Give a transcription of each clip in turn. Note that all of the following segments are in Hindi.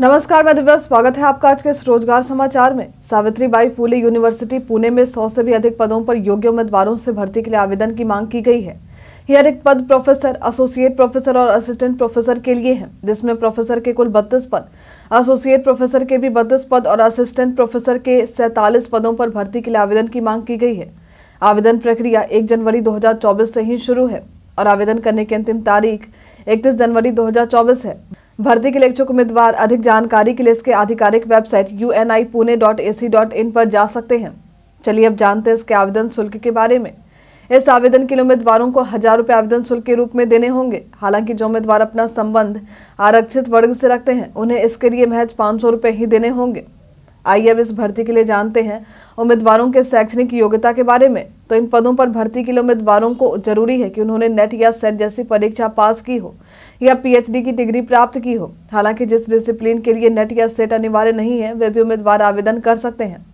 नमस्कार मैं दिव्या स्वागत है आपका आज के इस रोजगार समाचार में सावित्री बाई फूले यूनिवर्सिटी पुणे में सौ से भी अधिक पदों पर योग्य उम्मीदवारों से भर्ती के लिए आवेदन की मांग की गई है ये अधिक पद प्रोफेसर एसोसिएट प्रोफेसर और असिस्टेंट प्रोफेसर के लिए है जिसमें प्रोफेसर के कुल बत्तीस पद एसोसिएट प्रोफेसर के भी बत्तीस पद और असिस्टेंट प्रोफेसर के सैतालीस पदों पर भर्ती के लिए आवेदन की मांग की गई है आवेदन प्रक्रिया एक जनवरी दो से ही शुरू है और आवेदन करने की अंतिम तारीख इकतीस जनवरी दो है भर्ती के इच्छुक उम्मीदवार अधिक जानकारी के लिए इसके आधिकारिक website U N I Pune dot A C dot in पर जा सकते हैं चलिए अब जानते हैं इसके आवेदन शुल्क के बारे में इस आवेदन के लिए उम्मीदवारों को हजार रुपये आवेदन शुल्क के रूप में देने होंगे हालांकि जो उम्मीदवार अपना संबंध आरक्षित वर्ग से रखते हैं उन्हें इसके लिए महज पाँच सौ रुपये ही देने होंगे आइए अब इस भर्ती के लिए जानते हैं उम्मीदवारों के शैक्षणिक योग्यता के बारे में तो इन पदों पर भर्ती के लिए उम्मीदवारों को जरूरी है कि उन्होंने नेट या सेट जैसी परीक्षा पास की हो या पीएचडी की डिग्री प्राप्त की हो हालांकि जिस डिसिप्लिन के लिए नेट या सेट अनिवार्य नहीं है वे भी उम्मीदवार आवेदन कर सकते हैं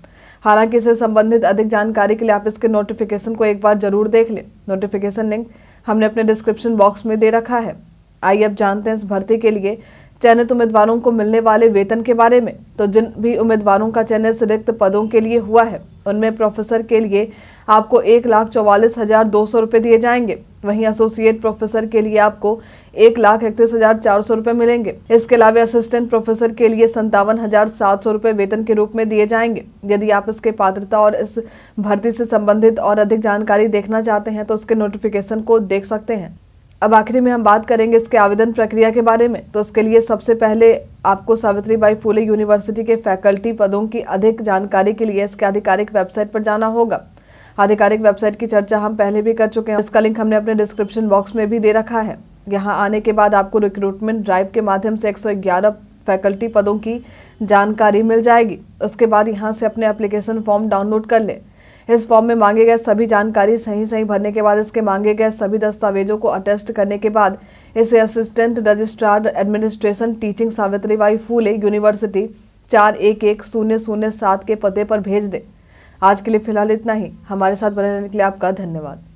हालांकि इससे संबंधित अधिक जानकारी के लिए आप इसके नोटिफिकेशन को एक बार जरूर देख लें नोटिफिकेशन लिंक हमने अपने डिस्क्रिप्शन बॉक्स में दे रखा है आइए अब जानते हैं इस भर्ती के लिए चयनित उम्मीदवारों को मिलने वाले वेतन के बारे में तो जिन भी उम्मीदवारों का चयनित रिक्त पदों के लिए हुआ है उनमें प्रोफेसर के लिए आपको एक लाख चौवालीस हजार दो सौ रुपये दिए जाएंगे वहीं एसोसिएट प्रोफेसर के लिए आपको एक लाख इकतीस हजार चार सौ रुपये मिलेंगे इसके अलावा असिस्टेंट प्रोफेसर के लिए संतावन हजार सात सौ रुपये वेतन के रूप में दिए जाएंगे यदि आप इसके पात्रता और इस भर्ती से संबंधित और अधिक जानकारी देखना चाहते हैं तो उसके नोटिफिकेशन को देख सकते हैं अब आखिरी में हम बात करेंगे इसके आवेदन प्रक्रिया के बारे में तो इसके लिए सबसे पहले आपको सावित्री बाई फूले यूनिवर्सिटी के फैकल्टी पदों की अधिक जानकारी के लिए इसके आधिकारिक वेबसाइट पर जाना होगा आधिकारिक वेबसाइट की चर्चा हम पहले भी कर चुके हैं इसका लिंक हमने अपने डिस्क्रिप्शन बॉक्स में भी दे रखा है यहाँ आने के बाद आपको रिक्रूटमेंट ड्राइव के माध्यम से 111 फैकल्टी पदों की जानकारी मिल जाएगी उसके बाद यहाँ से अपने एप्लीकेशन फॉर्म डाउनलोड कर लें इस फॉर्म में मांगे गए सभी जानकारी सही सही भरने के बाद इसके मांगे गए सभी दस्तावेजों को अटेस्ट करने के बाद इसे assistant registrar administration teaching Savitribai Phule university चार एक एक शून्य शून्य सात के पते पर भेज दें आज के लिए फिलहाल इतना ही हमारे साथ बने रहने के लिए आपका धन्यवाद